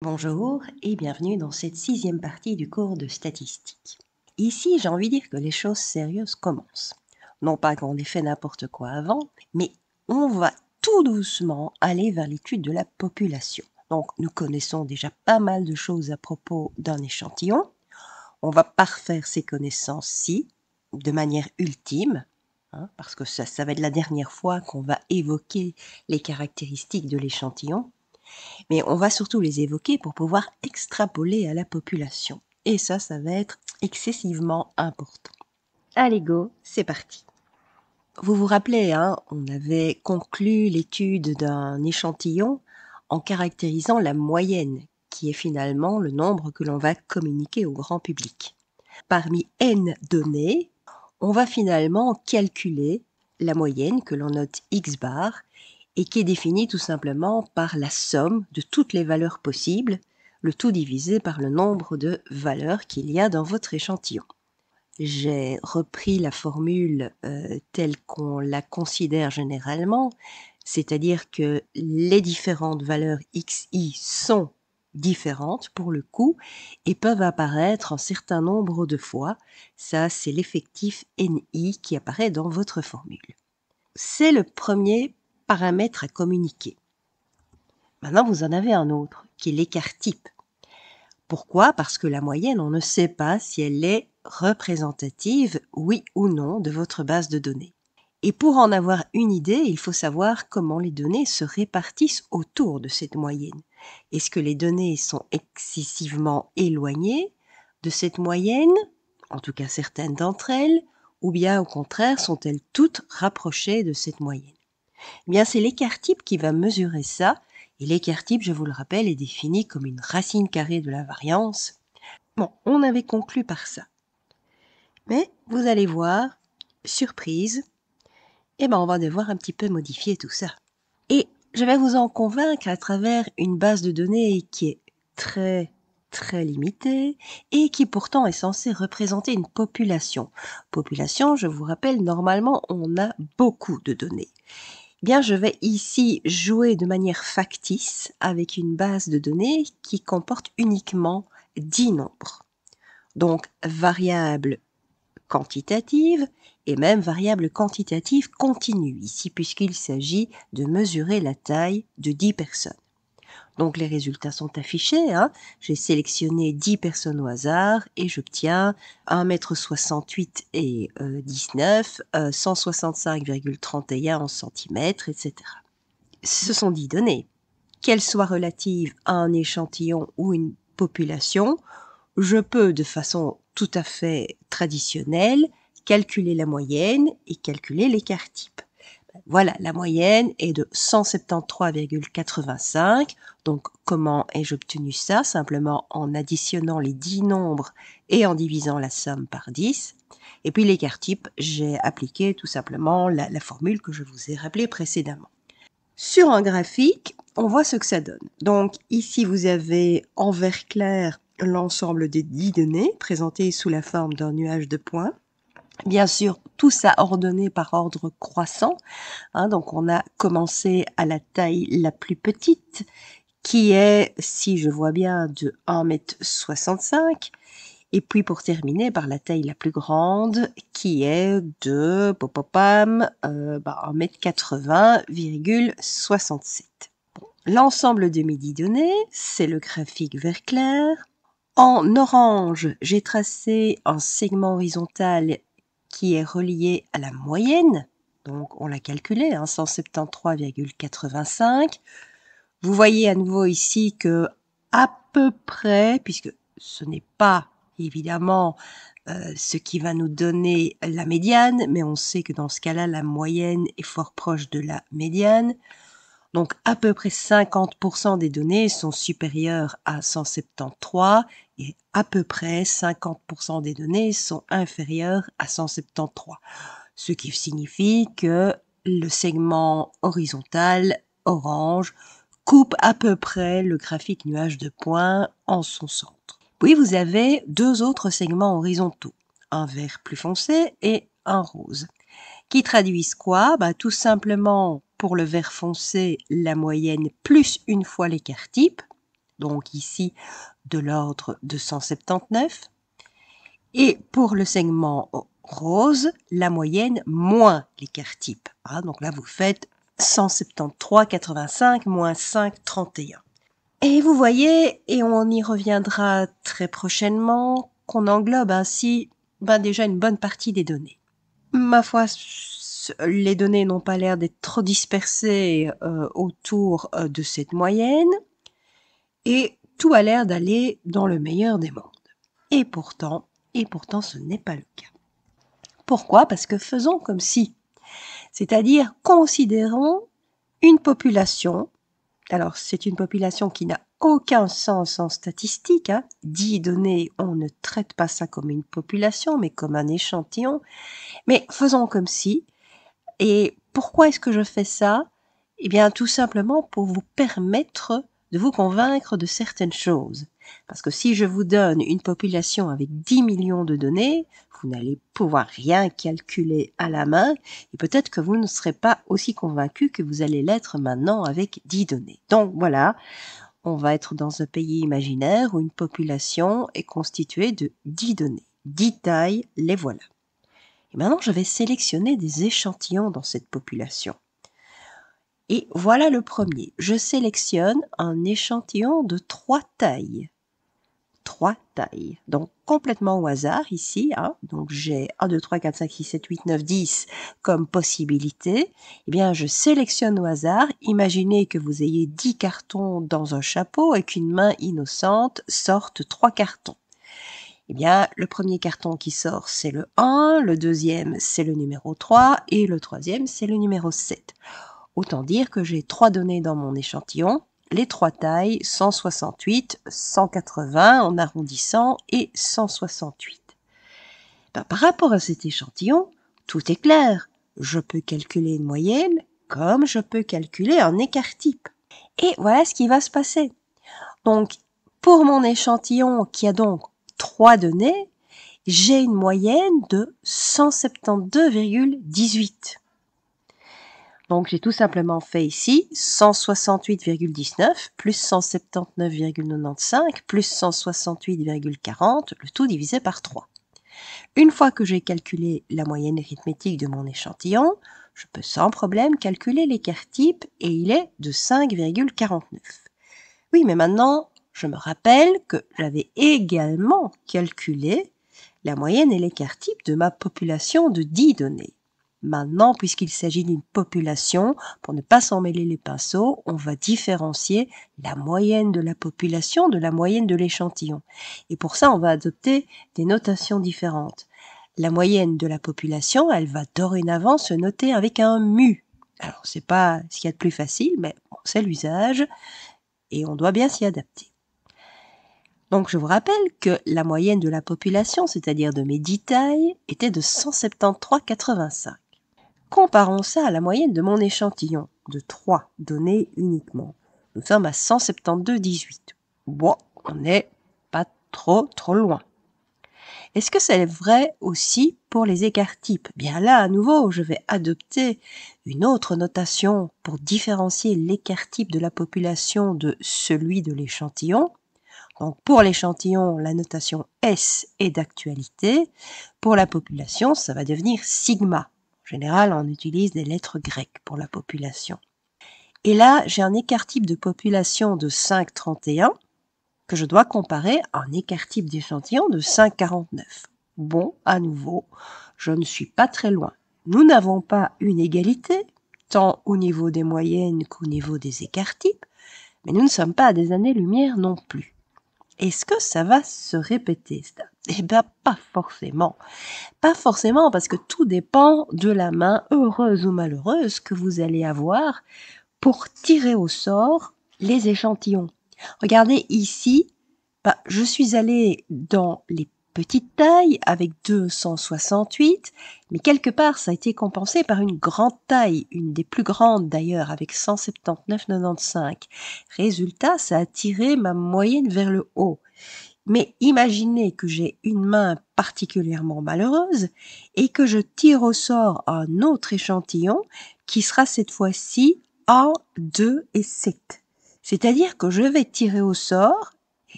Bonjour et bienvenue dans cette sixième partie du cours de statistique. Ici, j'ai envie de dire que les choses sérieuses commencent. Non pas qu'on ait fait n'importe quoi avant, mais on va tout doucement aller vers l'étude de la population. Donc, nous connaissons déjà pas mal de choses à propos d'un échantillon. On va parfaire ces connaissances-ci de manière ultime, hein, parce que ça, ça va être la dernière fois qu'on va évoquer les caractéristiques de l'échantillon mais on va surtout les évoquer pour pouvoir extrapoler à la population. Et ça, ça va être excessivement important. Allez, go, c'est parti. Vous vous rappelez, hein, on avait conclu l'étude d'un échantillon en caractérisant la moyenne, qui est finalement le nombre que l'on va communiquer au grand public. Parmi n données, on va finalement calculer la moyenne que l'on note x bar et qui est définie tout simplement par la somme de toutes les valeurs possibles, le tout divisé par le nombre de valeurs qu'il y a dans votre échantillon. J'ai repris la formule euh, telle qu'on la considère généralement, c'est-à-dire que les différentes valeurs xi sont différentes pour le coup et peuvent apparaître un certain nombre de fois. Ça, c'est l'effectif NI qui apparaît dans votre formule. C'est le premier paramètre à communiquer. Maintenant, vous en avez un autre, qui est l'écart type. Pourquoi Parce que la moyenne, on ne sait pas si elle est représentative, oui ou non, de votre base de données. Et pour en avoir une idée, il faut savoir comment les données se répartissent autour de cette moyenne. Est-ce que les données sont excessivement éloignées de cette moyenne, en tout cas certaines d'entre elles, ou bien au contraire sont-elles toutes rapprochées de cette moyenne eh bien, c'est l'écart type qui va mesurer ça. Et l'écart type, je vous le rappelle, est défini comme une racine carrée de la variance. Bon, on avait conclu par ça. Mais vous allez voir, surprise, eh ben, on va devoir un petit peu modifier tout ça. Et je vais vous en convaincre à travers une base de données qui est très très limitée et qui pourtant est censée représenter une population. Population, je vous rappelle, normalement on a beaucoup de données bien je vais ici jouer de manière factice avec une base de données qui comporte uniquement 10 nombres. Donc variable quantitative et même variable quantitative continue ici puisqu'il s'agit de mesurer la taille de 10 personnes. Donc les résultats sont affichés. Hein. J'ai sélectionné 10 personnes au hasard et j'obtiens 1m68 et 19, euh, 165,31 euh, en centimètres, etc. Ce sont 10 données. Qu'elles soient relatives à un échantillon ou une population, je peux de façon tout à fait traditionnelle calculer la moyenne et calculer l'écart type. Voilà, la moyenne est de 173,85. Donc comment ai-je obtenu ça Simplement en additionnant les 10 nombres et en divisant la somme par 10. Et puis l'écart type, j'ai appliqué tout simplement la, formule que je vous ai rappelée précédemment. Sur un graphique, on voit ce que ça donne. Donc ici, vous avez en vert clair l'ensemble des 10 données présentées sous la forme d'un nuage de points. Bien sûr, tout ça ordonné par ordre croissant. Hein, donc on a commencé à la taille la plus petite, qui est, si je vois bien, de 1m65. Et puis pour terminer par la taille la plus grande, qui est de popopam, euh, bah, 1m80,67. L'ensemble de mes 10 données, c'est le graphique vert clair. En orange, j'ai tracé un segment horizontal qui est relié à la moyenne, donc on l'a calculé, 173,85. Hein, Vous voyez à nouveau ici que à peu près, puisque ce n'est pas évidemment euh, ce qui va nous donner la médiane, mais on sait que dans ce cas-là, la moyenne est fort proche de la médiane. Donc à peu près 50% des données sont supérieures à 173 et à peu près 50% des données sont inférieures à 173. Ce qui signifie que le segment horizontal orange coupe à peu près le graphique nuage de points en son centre. Puis vous avez deux autres segments horizontaux, un vert plus foncé et un rose, qui traduisent quoi bah, Tout simplement pour le vert foncé la moyenne plus une fois l'écart type, donc ici de l'ordre de 179, et pour le segment rose, la moyenne moins l'écart type. Hein, donc là, vous faites 173,85 moins 5,31. Et vous voyez, et on y reviendra très prochainement, qu'on englobe ainsi ben, déjà une bonne partie des données. Ma foi, les données n'ont pas l'air d'être trop dispersées euh, autour euh, de cette moyenne, et tout a l'air d'aller dans le meilleur des mondes. Et pourtant, et pourtant ce n'est pas le cas. Pourquoi Parce que faisons comme si, c'est-à-dire considérons une population, alors c'est une population qui n'a aucun sens en statistique. Hein. données, on ne traite pas ça comme une population, mais comme un échantillon. Mais faisons comme si et pourquoi est-ce que je fais ça Eh bien, tout simplement pour vous permettre de vous convaincre de certaines choses. Parce que si je vous donne une population avec 10 millions de données, vous n'allez pouvoir rien calculer à la main et peut-être que vous ne serez pas aussi convaincu que vous allez l'être maintenant avec 10 données. Donc voilà, on va être dans un pays imaginaire où une population est constituée de 10 données. 10 tailles, les voilà. Et maintenant, je vais sélectionner des échantillons dans cette population. Et voilà le premier. Je sélectionne un échantillon de trois tailles. Trois tailles. Donc complètement au hasard ici. Hein. Donc j'ai 1, 2, 3, 4, 5, 6, 7, 8, 9, 10 comme possibilité. Eh bien, je sélectionne au hasard. Imaginez que vous ayez 10 cartons dans un chapeau et qu'une main innocente sorte trois cartons eh bien, le premier carton qui sort, c'est le 1, le deuxième, c'est le numéro 3, et le troisième, c'est le numéro 7. Autant dire que j'ai trois données dans mon échantillon, les trois tailles 168, 180 en arrondissant et 168. Ben, par rapport à cet échantillon, tout est clair. Je peux calculer une moyenne comme je peux calculer un écart type. Et voilà ce qui va se passer. Donc, pour mon échantillon qui a donc trois données, j'ai une moyenne de 172,18. Donc j'ai tout simplement fait ici 168,19 plus 179,95 plus 168,40, le tout divisé par 3. Une fois que j'ai calculé la moyenne arithmétique de mon échantillon, je peux sans problème calculer l'écart type et il est de 5,49. Oui, mais maintenant, je me rappelle que j'avais également calculé la moyenne et l'écart type de ma population de 10 données. Maintenant, puisqu'il s'agit d'une population, pour ne pas s'en mêler les pinceaux, on va différencier la moyenne de la population de la moyenne de l'échantillon. Et pour ça, on va adopter des notations différentes. La moyenne de la population, elle va dorénavant se noter avec un mu. Alors, c'est pas ce qu'il y a de plus facile, mais c'est l'usage et on doit bien s'y adapter. Donc je vous rappelle que la moyenne de la population, c'est-à-dire de mes 10 tailles, était de 173,85. Comparons ça à la moyenne de mon échantillon, de 3 données uniquement. Nous sommes à 172,18. Bon, on n'est pas trop trop loin. Est-ce que c'est vrai aussi pour les écarts types Bien là, à nouveau, je vais adopter une autre notation pour différencier l'écart type de la population de celui de l'échantillon. Donc pour l'échantillon, la notation S est d'actualité. Pour la population, ça va devenir sigma. En général, on utilise des lettres grecques pour la population. Et là, j'ai un écart type de population de 5,31 que je dois comparer à un écart type d'échantillon de 5,49. Bon, à nouveau, je ne suis pas très loin. Nous n'avons pas une égalité, tant au niveau des moyennes qu'au niveau des écarts types, mais nous ne sommes pas à des années-lumière non plus. Est-ce que ça va se répéter ça Eh bien, pas forcément. Pas forcément parce que tout dépend de la main heureuse ou malheureuse que vous allez avoir pour tirer au sort les échantillons. Regardez ici, bah, je suis allée dans les petite taille avec 268, mais quelque part ça a été compensé par une grande taille, une des plus grandes d'ailleurs avec 179,95. Résultat, ça a tiré ma moyenne vers le haut. Mais imaginez que j'ai une main particulièrement malheureuse et que je tire au sort un autre échantillon qui sera cette fois-ci en 2 et 7. C'est-à-dire que je vais tirer au sort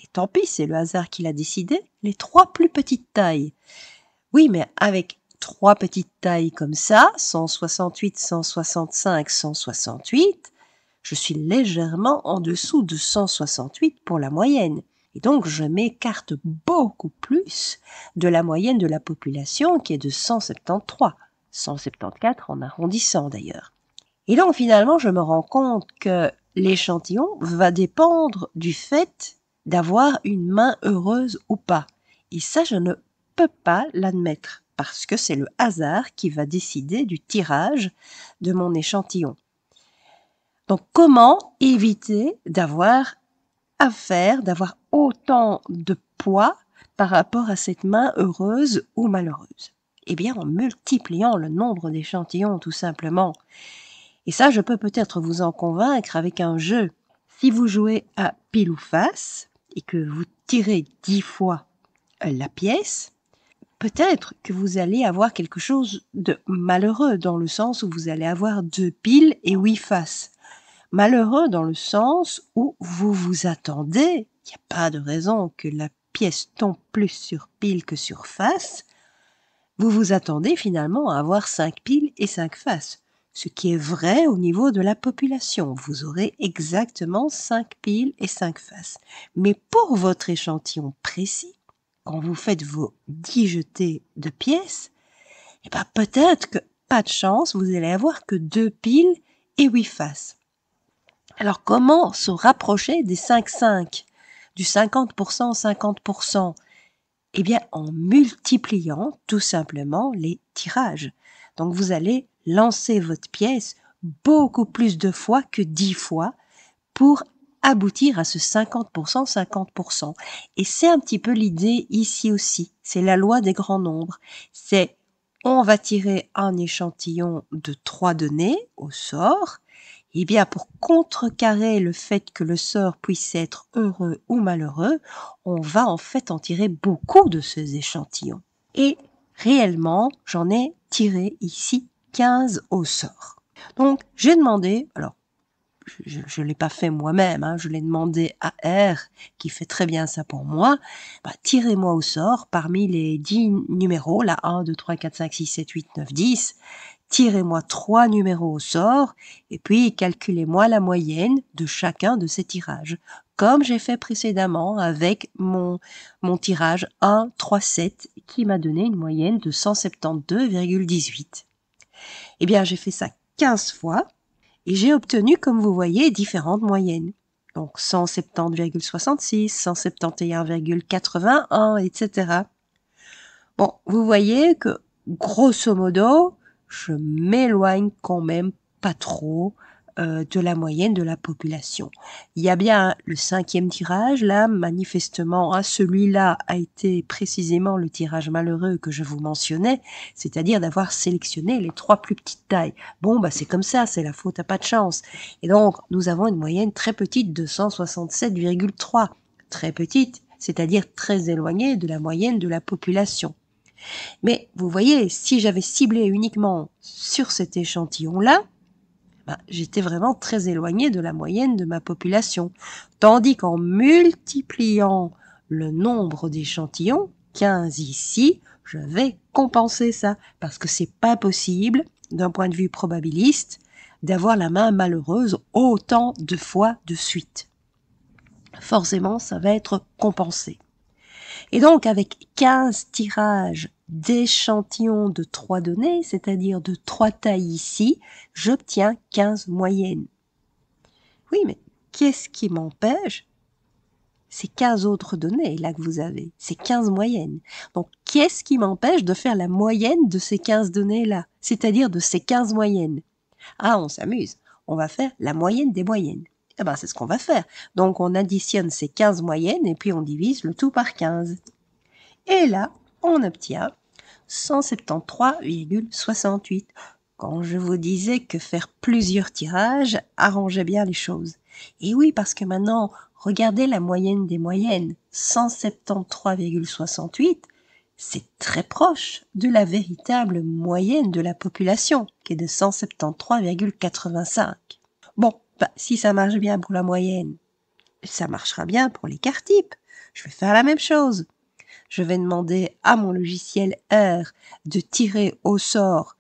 et tant pis, c'est le hasard qui l'a décidé, les trois plus petites tailles. Oui, mais avec trois petites tailles comme ça, 168, 165, 168, je suis légèrement en dessous de 168 pour la moyenne. Et donc je m'écarte beaucoup plus de la moyenne de la population qui est de 173, 174 en arrondissant d'ailleurs. Et donc finalement je me rends compte que l'échantillon va dépendre du fait d'avoir une main heureuse ou pas. Et ça, je ne peux pas l'admettre, parce que c'est le hasard qui va décider du tirage de mon échantillon. Donc comment éviter d'avoir affaire, d'avoir autant de poids par rapport à cette main heureuse ou malheureuse Eh bien en multipliant le nombre d'échantillons tout simplement. Et ça, je peux peut-être vous en convaincre avec un jeu. Si vous jouez à pile ou face, et que vous tirez dix fois euh, la pièce, peut-être que vous allez avoir quelque chose de malheureux dans le sens où vous allez avoir deux piles et huit faces. Malheureux dans le sens où vous vous attendez, il n'y a pas de raison que la pièce tombe plus sur pile que sur face. Vous vous attendez finalement à avoir cinq piles et cinq faces ce qui est vrai au niveau de la population. Vous aurez exactement 5 piles et 5 faces. Mais pour votre échantillon précis, quand vous faites vos 10 jetés de pièces, eh ben, peut-être que, pas de chance, vous allez avoir que 2 piles et 8 faces. Alors comment se rapprocher des 5-5 Du 50% 50% Eh bien en multipliant tout simplement les tirages. Donc vous allez lancer votre pièce beaucoup plus de fois que dix fois pour aboutir à ce 50%, 50%. Et c'est un petit peu l'idée ici aussi. C'est la loi des grands nombres. C'est on va tirer un échantillon de trois données au sort. et eh bien, pour contrecarrer le fait que le sort puisse être heureux ou malheureux, on va en fait en tirer beaucoup de ces échantillons. Et réellement, j'en ai tiré ici 15 au sort. Donc j'ai demandé, alors je ne l'ai pas fait moi-même, hein, je l'ai demandé à R, qui fait très bien ça pour moi, bah, tirez-moi au sort parmi les 10 numéros, là 1, 2, 3, 4, 5, 6, 7, 8, 9, 10, tirez-moi 3 numéros au sort, et puis calculez-moi la moyenne de chacun de ces tirages, comme j'ai fait précédemment avec mon, mon tirage 1, 3, 7, qui m'a donné une moyenne de 172,18. Eh bien, j'ai fait ça 15 fois et j'ai obtenu, comme vous voyez, différentes moyennes. Donc 170,66, 171,81, etc. Bon, vous voyez que, grosso modo, je m'éloigne quand même pas trop euh, de la moyenne de la population. Il y a bien le cinquième tirage, là, manifestement, hein, celui-là a été précisément le tirage malheureux que je vous mentionnais, c'est-à-dire d'avoir sélectionné les trois plus petites tailles. Bon, bah, c'est comme ça, c'est la faute à pas de chance. Et donc, nous avons une moyenne très petite de 167,3. Très petite, c'est-à-dire très éloignée de la moyenne de la population. Mais vous voyez, si j'avais ciblé uniquement sur cet échantillon-là, bah, j'étais vraiment très éloignée de la moyenne de ma population. Tandis qu'en multipliant le nombre d'échantillons, 15 ici, je vais compenser ça parce que c'est pas possible d'un point de vue probabiliste d'avoir la main malheureuse autant de fois de suite. Forcément, ça va être compensé. Et donc avec 15 tirages d'échantillons de trois données, c'est-à-dire de trois tailles ici, j'obtiens 15 moyennes. Oui, mais qu'est-ce qui m'empêche ces 15 autres données là que vous avez, Ces 15 moyennes. Donc qu'est-ce qui m'empêche de faire la moyenne de ces 15 données-là, c'est-à-dire de ces 15 moyennes Ah, on s'amuse, on va faire la moyenne des moyennes. Eh ben, c'est ce qu'on va faire. Donc on additionne ces 15 moyennes et puis on divise le tout par 15. Et là, on obtient 173,68. Quand je vous disais que faire plusieurs tirages arrangeait bien les choses. Et oui, parce que maintenant, regardez la moyenne des moyennes, 173,68, c'est très proche de la véritable moyenne de la population, qui est de 173,85. Bon, bah, si ça marche bien pour la moyenne, ça marchera bien pour l'écart type. Je vais faire la même chose je vais demander à mon logiciel R de tirer au sort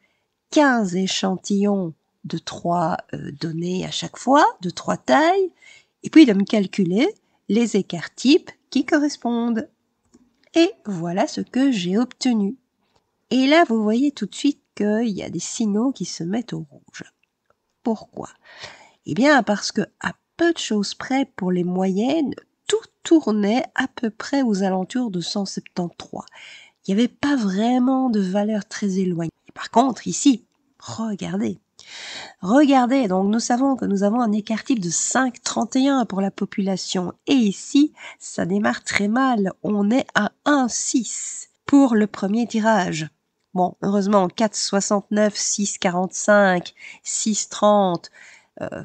15 échantillons de trois euh, données à chaque fois, de trois tailles, et puis de me calculer les écarts types qui correspondent. Et voilà ce que j'ai obtenu. Et là, vous voyez tout de suite qu'il y a des signaux qui se mettent au rouge. Pourquoi Eh bien, parce que à peu de choses près pour les moyennes, tournait à peu près aux alentours de 173. Il n'y avait pas vraiment de valeur très éloignée. Par contre, ici, regardez. Regardez, donc nous savons que nous avons un écart type de 5,31 pour la population. Et ici, ça démarre très mal. On est à 1,6 pour le premier tirage. Bon, heureusement, 4,69, 6,45, 6,30, euh,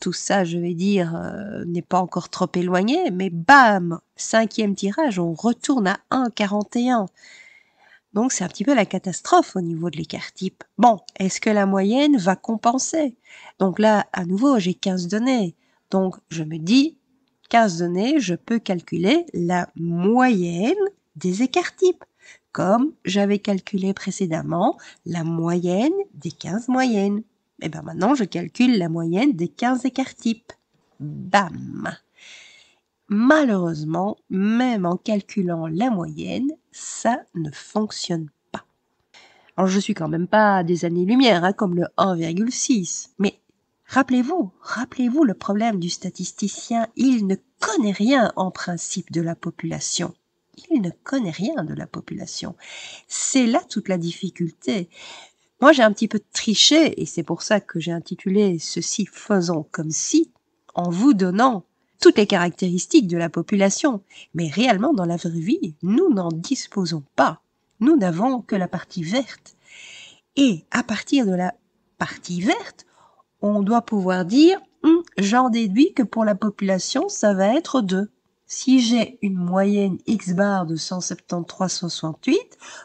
tout ça, je vais dire, euh, n'est pas encore trop éloigné, mais bam, cinquième tirage, on retourne à 1,41. Donc c'est un petit peu la catastrophe au niveau de l'écart type. Bon, est-ce que la moyenne va compenser Donc là, à nouveau, j'ai 15 données. Donc je me dis, 15 données, je peux calculer la moyenne des écarts types, comme j'avais calculé précédemment la moyenne des 15 moyennes. Et eh bien maintenant, je calcule la moyenne des 15 écarts types. Bam Malheureusement, même en calculant la moyenne, ça ne fonctionne pas. Alors je suis quand même pas des années-lumière, hein, comme le 1,6, mais rappelez-vous, rappelez-vous le problème du statisticien, il ne connaît rien en principe de la population. Il ne connaît rien de la population. C'est là toute la difficulté. Moi, j'ai un petit peu triché, et c'est pour ça que j'ai intitulé ceci Faisons comme si, en vous donnant toutes les caractéristiques de la population. Mais réellement, dans la vraie vie, nous n'en disposons pas. Nous n'avons que la partie verte. Et à partir de la partie verte, on doit pouvoir dire, hum, j'en déduis que pour la population, ça va être 2. Si j'ai une moyenne X bar de 173,68,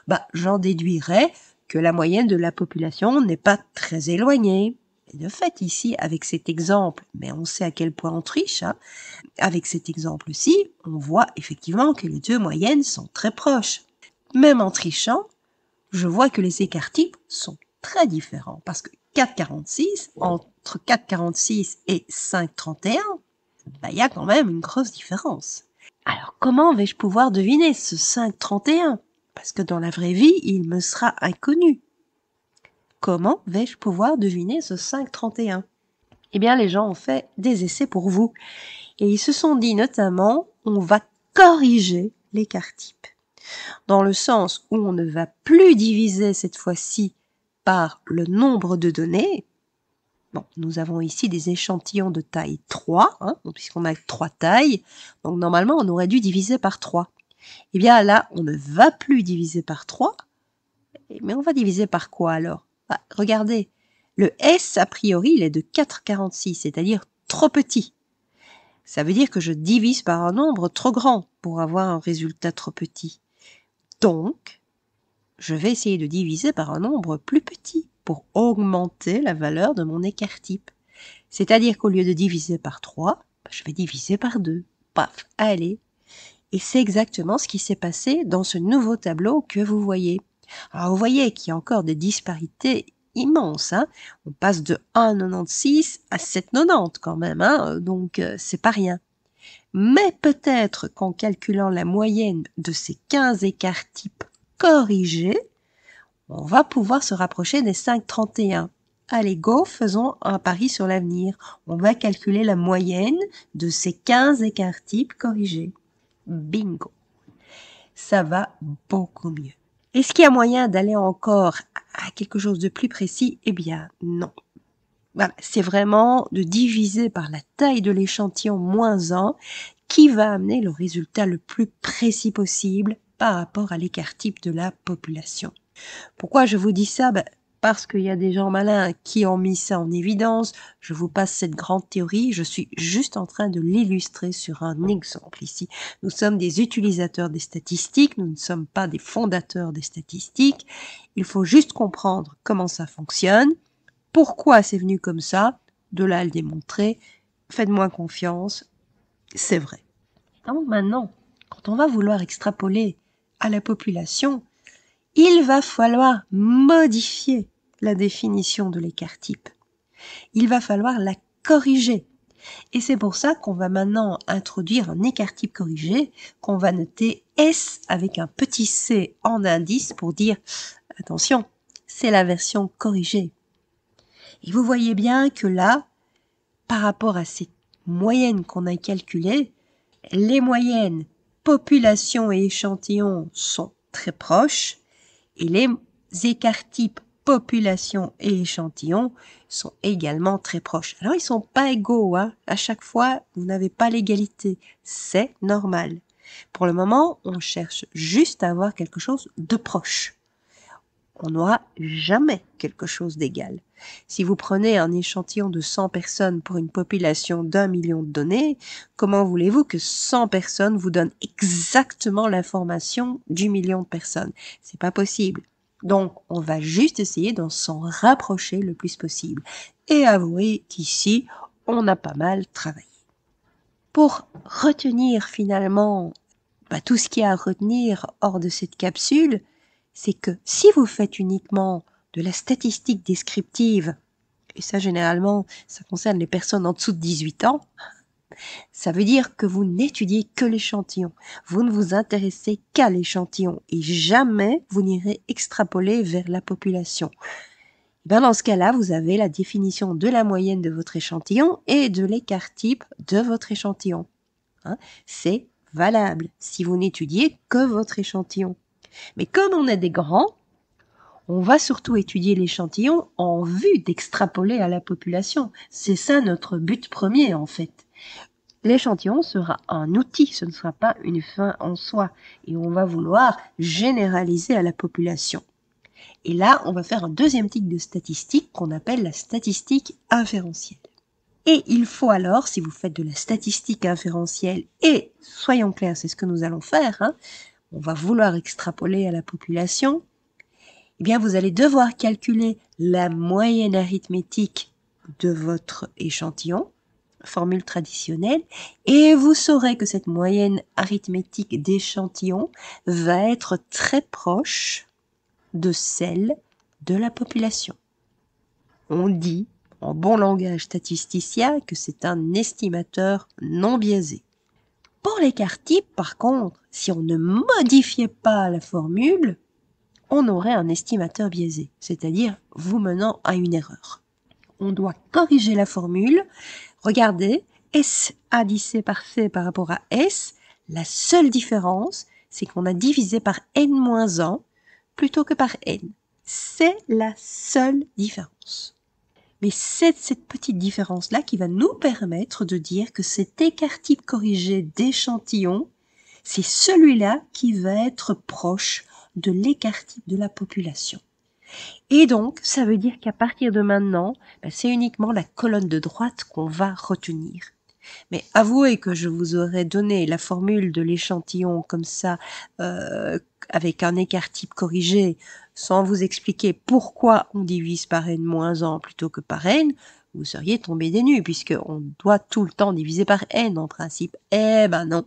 bah, j'en déduirai que la moyenne de la population n'est pas très éloignée. Et de fait, ici, avec cet exemple, mais on sait à quel point on triche, hein, avec cet exemple-ci, on voit effectivement que les deux moyennes sont très proches. Même en trichant, je vois que les écarts types sont très différents, parce que 4,46, entre 4,46 et 5,31, bah, il y a quand même une grosse différence. Alors comment vais-je pouvoir deviner ce 5,31 parce que dans la vraie vie, il me sera inconnu. Comment vais-je pouvoir deviner ce 531 Eh bien, les gens ont fait des essais pour vous. Et ils se sont dit notamment, on va corriger l'écart type. Dans le sens où on ne va plus diviser cette fois-ci par le nombre de données. Bon, nous avons ici des échantillons de taille 3, hein, puisqu'on a trois tailles. Donc normalement, on aurait dû diviser par 3. Eh bien là, on ne va plus diviser par 3, eh, mais on va diviser par quoi alors bah, Regardez, le S, a priori, il est de 4,46, c'est-à-dire trop petit. Ça veut dire que je divise par un nombre trop grand pour avoir un résultat trop petit. Donc, je vais essayer de diviser par un nombre plus petit pour augmenter la valeur de mon écart type. C'est-à-dire qu'au lieu de diviser par 3, bah, je vais diviser par 2. Paf, allez. Et c'est exactement ce qui s'est passé dans ce nouveau tableau que vous voyez. Alors vous voyez qu'il y a encore des disparités immenses. Hein. On passe de 1,96 à 7,90 quand même, hein. donc euh, c'est pas rien. Mais peut-être qu'en calculant la moyenne de ces 15 écarts types corrigés, on va pouvoir se rapprocher des 5,31. Allez, go, faisons un pari sur l'avenir. On va calculer la moyenne de ces 15 écarts types corrigés bingo. Ça va beaucoup mieux. Est-ce qu'il y a moyen d'aller encore à quelque chose de plus précis Eh bien, non. c'est vraiment de diviser par la taille de l'échantillon moins 1 qui va amener le résultat le plus précis possible par rapport à l'écart type de la population. Pourquoi je vous dis ça ben, parce qu'il y a des gens malins qui ont mis ça en évidence. Je vous passe cette grande théorie, je suis juste en train de l'illustrer sur un exemple ici. Nous sommes des utilisateurs des statistiques, nous ne sommes pas des fondateurs des statistiques. Il faut juste comprendre comment ça fonctionne, pourquoi c'est venu comme ça, de là à le démontrer. Faites-moi confiance, c'est vrai. Donc maintenant, quand on va vouloir extrapoler à la population, il va falloir modifier la définition de l'écart type. Il va falloir la corriger. Et c'est pour ça qu'on va maintenant introduire un écart type corrigé qu'on va noter S avec un petit c en indice pour dire attention, c'est la version corrigée. Et vous voyez bien que là, par rapport à ces moyennes qu'on a calculées, les moyennes population et échantillon sont très proches et les écarts types Population et échantillon sont également très proches. Alors ils sont pas égaux, hein. À chaque fois, vous n'avez pas l'égalité. C'est normal. Pour le moment, on cherche juste à avoir quelque chose de proche. On n'aura jamais quelque chose d'égal. Si vous prenez un échantillon de 100 personnes pour une population d'un million de données, comment voulez-vous que 100 personnes vous donnent exactement l'information du million de personnes C'est pas possible. Donc, on va juste essayer d'en s'en rapprocher le plus possible et avouer qu'ici, on a pas mal travaillé. Pour retenir finalement bah, tout ce qu'il y a à retenir hors de cette capsule, c'est que si vous faites uniquement de la statistique descriptive, et ça généralement ça concerne les personnes en dessous de 18 ans, ça veut dire que vous n'étudiez que l'échantillon. Vous ne vous intéressez qu'à l'échantillon et jamais vous n'irez extrapoler vers la population. Eh ben, dans ce cas-là, vous avez la définition de la moyenne de votre échantillon et de l'écart type de votre échantillon. Hein, c'est valable si vous n'étudiez que votre échantillon. Mais comme on est des grands, on va surtout étudier l'échantillon en vue d'extrapoler à la population. C'est ça notre but premier en fait. L'échantillon sera un outil, ce ne sera pas une fin en soi. Et on va vouloir généraliser à la population. Et là, on va faire un deuxième type de statistique qu'on appelle la statistique inférentielle. Et il faut alors, si vous faites de la statistique inférentielle, et soyons clairs, c'est ce que nous allons faire, hein, on va vouloir extrapoler à la population, eh bien vous allez devoir calculer la moyenne arithmétique de votre échantillon, formule traditionnelle, et vous saurez que cette moyenne arithmétique d'échantillon va être très proche de celle de la population. On dit, en bon langage statisticien, que c'est un estimateur non biaisé. Pour l'écart type, par contre, si on ne modifiait pas la formule, on aurait un estimateur biaisé, c'est-à-dire vous menant à une erreur. On doit corriger la formule Regardez, S a dit C par C par rapport à S. La seule différence, c'est qu'on a divisé par N-1 plutôt que par N. C'est la seule différence. Mais c'est cette petite différence-là qui va nous permettre de dire que cet écart type corrigé d'échantillon, c'est celui-là qui va être proche de l'écart type de la population. Et donc, ça veut dire qu'à partir de maintenant, ben, c'est uniquement la colonne de droite qu'on va retenir. Mais avouez que je vous aurais donné la formule de l'échantillon comme ça, euh, avec un écart type corrigé, sans vous expliquer pourquoi on divise par n moins 1 plutôt que par n, vous seriez tombé des nues, puisqu'on doit tout le temps diviser par n en principe. Eh ben non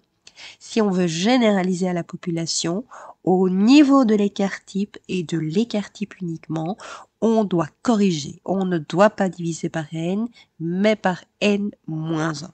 si on veut généraliser à la population, au niveau de l'écart type et de l'écart type uniquement, on doit corriger. On ne doit pas diviser par n, mais par n-1.